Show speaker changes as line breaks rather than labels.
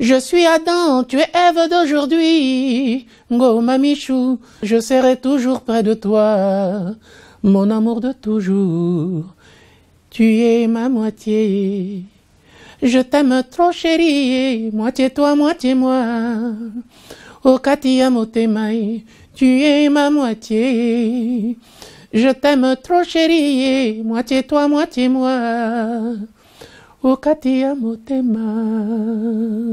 Je suis Adam, tu es Ève d'aujourd'hui. Go, mamichou, je serai toujours près de toi. Mon amour de toujours, tu es ma moitié. Je t'aime trop, chérie, moitié toi, moitié moi. Oh, Katia Motemai, tu es ma moitié. Je t'aime trop, chérie, moitié toi, moitié moi. Oh, Katia Motema.